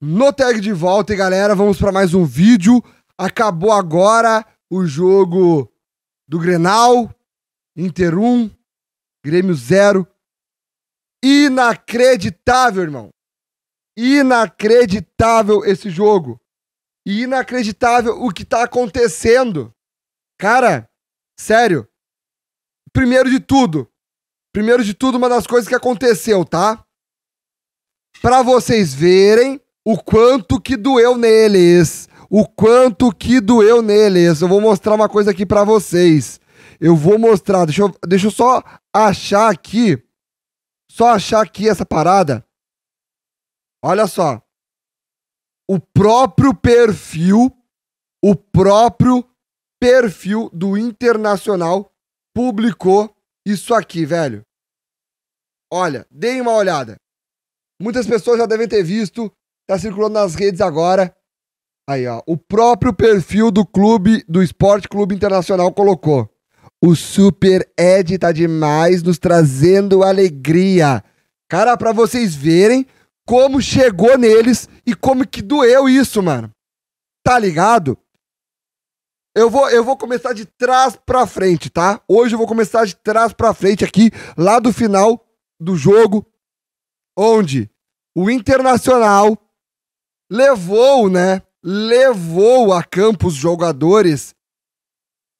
no tag de volta. E galera, vamos para mais um vídeo. Acabou agora o jogo do Grenal, Inter 1, Grêmio 0. Inacreditável, irmão. Inacreditável esse jogo. inacreditável o que tá acontecendo. Cara, sério. Primeiro de tudo, primeiro de tudo, uma das coisas que aconteceu, tá? Para vocês verem o quanto que doeu neles. O quanto que doeu neles. Eu vou mostrar uma coisa aqui para vocês. Eu vou mostrar, deixa eu, deixa eu só achar aqui. Só achar aqui essa parada. Olha só. O próprio perfil, o próprio perfil do Internacional publicou isso aqui, velho. Olha, deem uma olhada. Muitas pessoas já devem ter visto Tá circulando nas redes agora. Aí, ó. O próprio perfil do clube, do Esporte Clube Internacional colocou. O Super Ed tá demais, nos trazendo alegria. Cara, para vocês verem como chegou neles e como que doeu isso, mano. Tá ligado? Eu vou, eu vou começar de trás pra frente, tá? Hoje eu vou começar de trás pra frente aqui, lá do final do jogo, onde o Internacional levou, né? Levou a campo os jogadores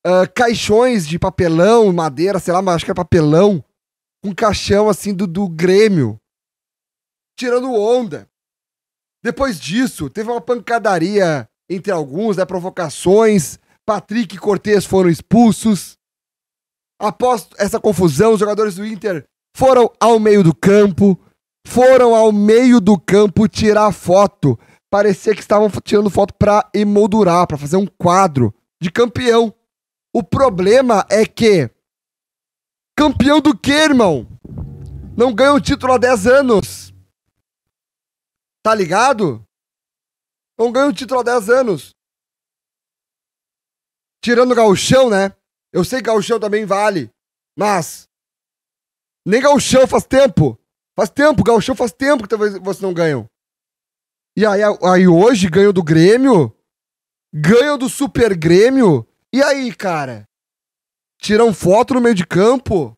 uh, caixões de papelão, madeira, sei lá, mas acho que é papelão, um caixão assim do, do Grêmio, tirando onda. Depois disso, teve uma pancadaria entre alguns, né? Provocações. Patrick e Cortez foram expulsos. Após essa confusão, os jogadores do Inter foram ao meio do campo, foram ao meio do campo tirar foto parecia que estavam tirando foto para emoldurar, para fazer um quadro de campeão. O problema é que campeão do que, irmão? Não ganha um título há 10 anos. Tá ligado? Não ganha um título há 10 anos. Tirando o gauchão, né? Eu sei que gauchão também vale, mas nem gauchão faz tempo. Faz tempo, gauchão faz tempo que talvez vocês não ganham. E aí, aí hoje ganham do Grêmio, ganham do Super Grêmio. E aí, cara? Tiram foto no meio de campo.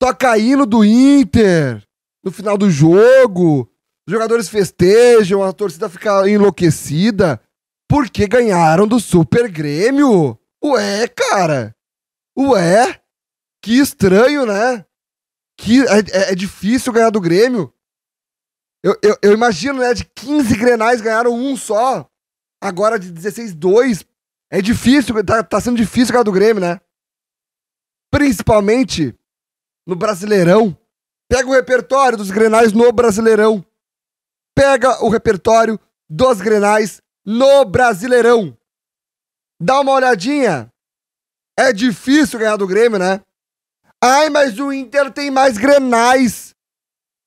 Toca hino do Inter no final do jogo. Os jogadores festejam, a torcida fica enlouquecida. Porque ganharam do Super Grêmio. Ué, cara. Ué. Que estranho, né? Que é, é, é difícil ganhar do Grêmio. Eu, eu, eu, imagino, né? De 15 grenais ganharam um só. Agora de 16, dois. É difícil, tá, tá sendo difícil ganhar do Grêmio, né? Principalmente no Brasileirão. Pega o repertório dos grenais no Brasileirão. Pega o repertório dos grenais no Brasileirão. Dá uma olhadinha. É difícil ganhar do Grêmio, né? Ai, mas o Inter tem mais grenais.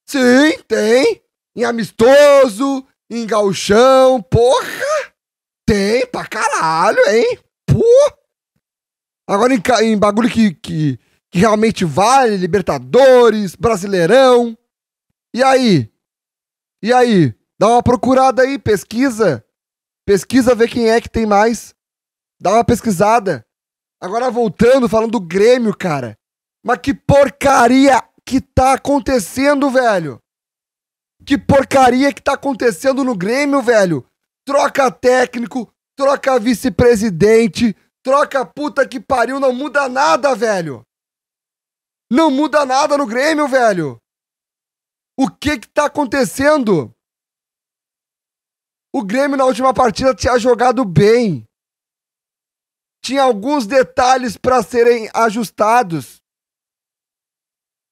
Sim, tem em amistoso, em galchão, porra! Tem pra caralho, hein? Pô! Agora em, em bagulho que, que, que realmente vale, Libertadores, Brasileirão. E aí? E aí? Dá uma procurada aí, pesquisa. Pesquisa, ver quem é que tem mais. Dá uma pesquisada. Agora voltando, falando do Grêmio, cara. Mas que porcaria que tá acontecendo, velho? Que porcaria que tá acontecendo no Grêmio, velho? Troca técnico, troca vice-presidente, troca puta que pariu, não muda nada, velho. Não muda nada no Grêmio, velho. O que que tá acontecendo? O Grêmio na última partida tinha jogado bem. Tinha alguns detalhes para serem ajustados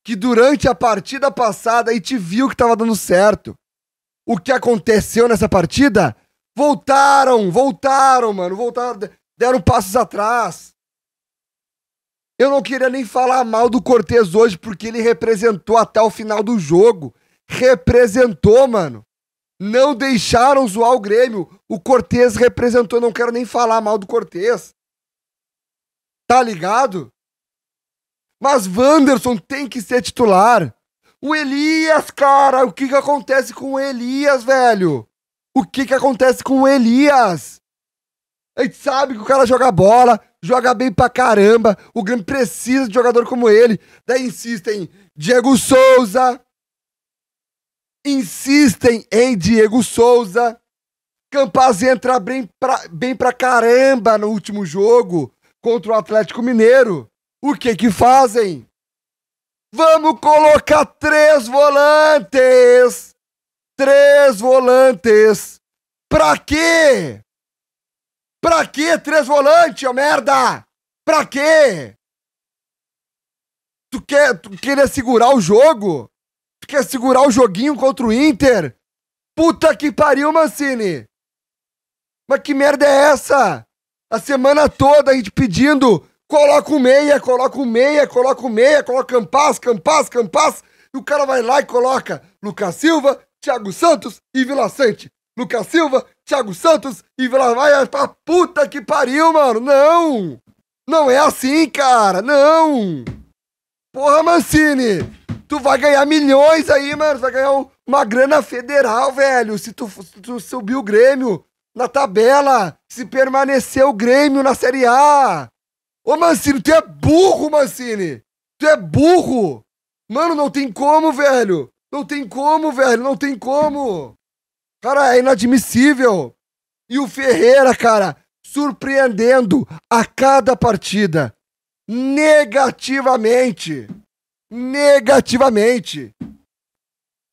que durante a partida passada e te viu que estava dando certo. O que aconteceu nessa partida? Voltaram, voltaram, mano, voltaram, deram passos atrás. Eu não queria nem falar mal do Cortez hoje porque ele representou até o final do jogo. Representou, mano. Não deixaram zoar o Grêmio. O Cortez representou, não quero nem falar mal do Cortez. Tá ligado? Mas Wanderson tem que ser titular. O Elias, cara, o que que acontece com o Elias, velho? O que que acontece com o Elias? A gente sabe que o cara joga bola, joga bem pra caramba. O Grêmio precisa de jogador como ele. Daí insistem Diego Souza. Insistem em Diego Souza. Campaz entra bem pra, bem pra caramba no último jogo contra o Atlético Mineiro o que que fazem? Vamos colocar três volantes! Três volantes! Pra quê? Pra quê três volantes, ô merda? Pra quê? Tu quer tu queria segurar o jogo? Tu quer segurar o joguinho contra o Inter? Puta que pariu, Mancini! Mas que merda é essa? A semana toda a gente pedindo coloca o meia, coloca o meia, coloca o meia, coloca Campas, Campas, Campas, e o cara vai lá e coloca Lucas Silva, Thiago Santos e Vila Sante. Lucas Silva, Thiago Santos e Vila Vai pra puta que pariu, mano. Não! Não é assim, cara. Não! Porra, Mancini! Tu vai ganhar milhões aí, mano. Tu vai ganhar uma grana federal, velho. Se tu, se tu subir o Grêmio na tabela, se permanecer o Grêmio na Série A. Ô, Mancini, tu é burro, Mancini! Tu é burro! Mano, não tem como, velho! Não tem como, velho! Não tem como! Cara, é inadmissível! E o Ferreira, cara, surpreendendo a cada partida. Negativamente. Negativamente.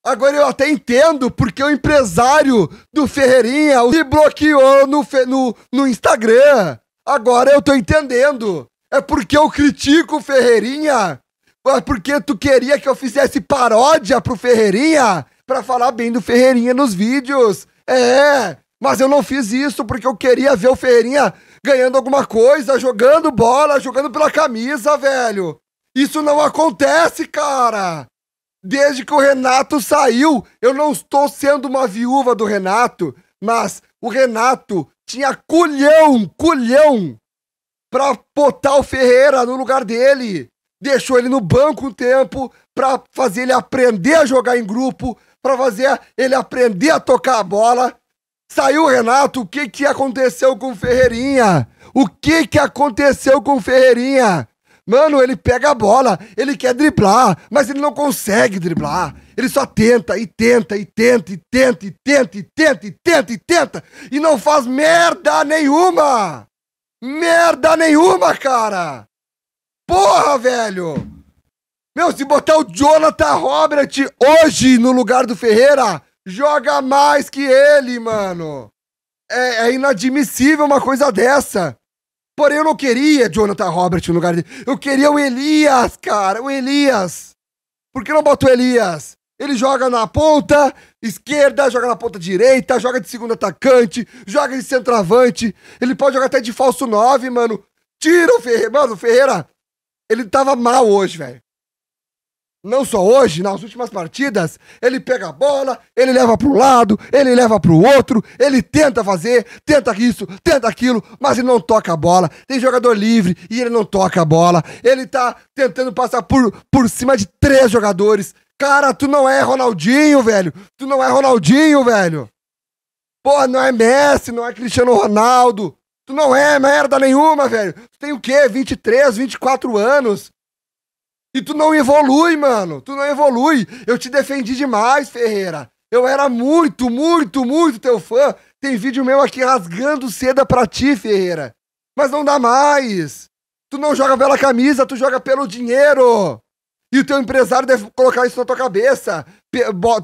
Agora eu até entendo porque o empresário do Ferreirinha o bloqueou no, no, no Instagram. Agora eu tô entendendo. É porque eu critico o Ferreirinha. É porque tu queria que eu fizesse paródia pro Ferreirinha para falar bem do Ferreirinha nos vídeos. É, mas eu não fiz isso porque eu queria ver o Ferreirinha ganhando alguma coisa, jogando bola, jogando pela camisa, velho. Isso não acontece, cara. Desde que o Renato saiu, eu não estou sendo uma viúva do Renato, mas o Renato tinha culhão, culhão, pra botar o Ferreira no lugar dele. Deixou ele no banco um tempo pra fazer ele aprender a jogar em grupo, pra fazer ele aprender a tocar a bola. Saiu o Renato, o que que aconteceu com o Ferreirinha? O que que aconteceu com o Ferreirinha? Mano, ele pega a bola, ele quer driblar, mas ele não consegue driblar. Ele só tenta e tenta e tenta e tenta e tenta e tenta e tenta e tenta e não faz merda nenhuma. Merda nenhuma, cara. Porra, velho. Meu, se botar o Jonathan Robert hoje no lugar do Ferreira, joga mais que ele, mano. É, é, inadmissível uma coisa dessa. Porém, eu não queria Jonathan Robert no lugar dele. Eu queria o Elias, cara. O Elias. Por que não bota o Elias? Ele joga na ponta esquerda, joga na ponta direita, joga de segundo atacante, joga de centroavante. Ele pode jogar até de falso nove mano. Tira o Ferreira. Mano, o Ferreira, ele tava mal hoje, velho. Não só hoje, nas últimas partidas, ele pega a bola, ele leva para um lado, ele leva para o outro, ele tenta fazer, tenta isso, tenta aquilo, mas ele não toca a bola. Tem jogador livre e ele não toca a bola. Ele tá tentando passar por, por cima de três jogadores. Cara, tu não é Ronaldinho, velho. Tu não é Ronaldinho, velho. Pô, não é Messi, não é Cristiano Ronaldo. Tu não é merda nenhuma, velho. Tu tem o quê? 23, 24 anos. E tu não evolui, mano. Tu não evolui. Eu te defendi demais, Ferreira. Eu era muito, muito, muito teu fã. Tem vídeo meu aqui rasgando seda pra ti, Ferreira. Mas não dá mais. Tu não joga pela camisa, tu joga pelo dinheiro. E o teu empresário deve colocar isso na tua cabeça.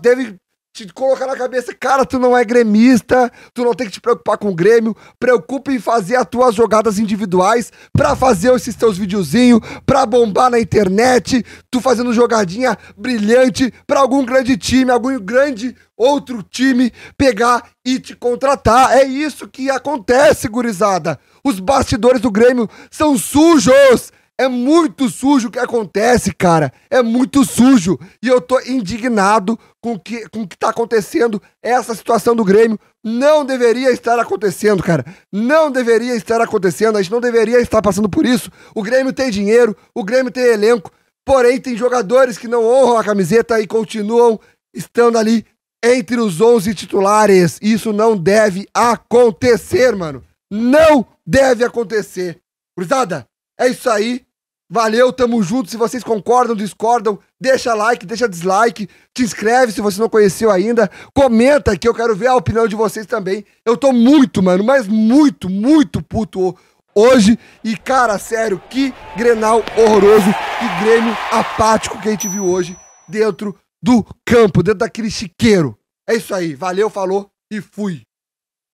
Deve te colocar na cabeça, cara, tu não é gremista, tu não tem que te preocupar com o Grêmio, preocupa em fazer as tuas jogadas individuais pra fazer esses teus videozinhos, pra bombar na internet, tu fazendo jogadinha brilhante pra algum grande time, algum grande outro time pegar e te contratar. É isso que acontece, gurizada. Os bastidores do Grêmio são sujos! É muito sujo o que acontece, cara. É muito sujo. E eu tô indignado com que, o com que tá acontecendo. Essa situação do Grêmio não deveria estar acontecendo, cara. Não deveria estar acontecendo. A gente não deveria estar passando por isso. O Grêmio tem dinheiro, o Grêmio tem elenco. Porém, tem jogadores que não honram a camiseta e continuam estando ali entre os 11 titulares. Isso não deve acontecer, mano. Não deve acontecer. Cruzada, é isso aí. Valeu, tamo junto. Se vocês concordam, discordam, deixa like, deixa dislike, te inscreve se você não conheceu ainda, comenta que eu quero ver a opinião de vocês também. Eu tô muito, mano, mas muito, muito puto hoje. E cara, sério, que Grenal horroroso, que Grêmio apático que a gente viu hoje dentro do campo, dentro daquele chiqueiro. É isso aí. Valeu, falou e fui.